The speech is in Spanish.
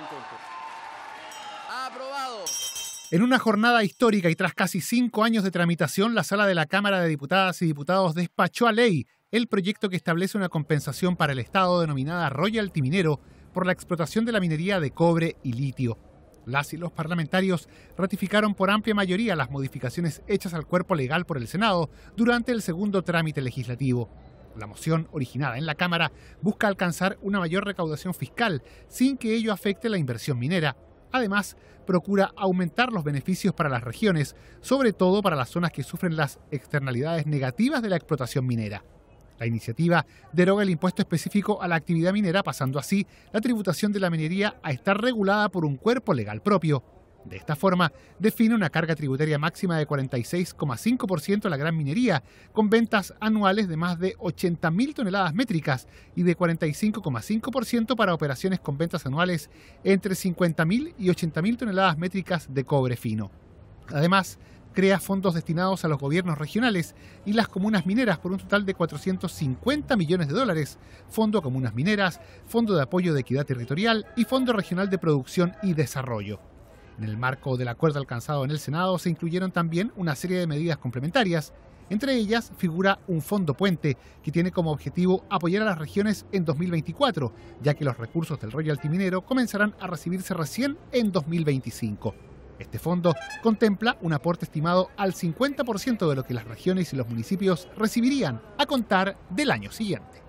en Aprobado. En una jornada histórica y tras casi cinco años de tramitación, la sala de la Cámara de Diputadas y Diputados despachó a ley el proyecto que establece una compensación para el Estado denominada Royal minero por la explotación de la minería de cobre y litio. Las y los parlamentarios ratificaron por amplia mayoría las modificaciones hechas al cuerpo legal por el Senado durante el segundo trámite legislativo la moción originada en la Cámara busca alcanzar una mayor recaudación fiscal sin que ello afecte la inversión minera. Además, procura aumentar los beneficios para las regiones, sobre todo para las zonas que sufren las externalidades negativas de la explotación minera. La iniciativa deroga el impuesto específico a la actividad minera, pasando así la tributación de la minería a estar regulada por un cuerpo legal propio. De esta forma, define una carga tributaria máxima de 46,5% a la gran minería, con ventas anuales de más de 80.000 toneladas métricas y de 45,5% para operaciones con ventas anuales entre 50.000 y 80.000 toneladas métricas de cobre fino. Además, crea fondos destinados a los gobiernos regionales y las comunas mineras por un total de 450 millones de dólares, Fondo Comunas Mineras, Fondo de Apoyo de Equidad Territorial y Fondo Regional de Producción y Desarrollo. En el marco del acuerdo alcanzado en el Senado se incluyeron también una serie de medidas complementarias. Entre ellas figura un fondo puente que tiene como objetivo apoyar a las regiones en 2024, ya que los recursos del royalty minero comenzarán a recibirse recién en 2025. Este fondo contempla un aporte estimado al 50% de lo que las regiones y los municipios recibirían a contar del año siguiente.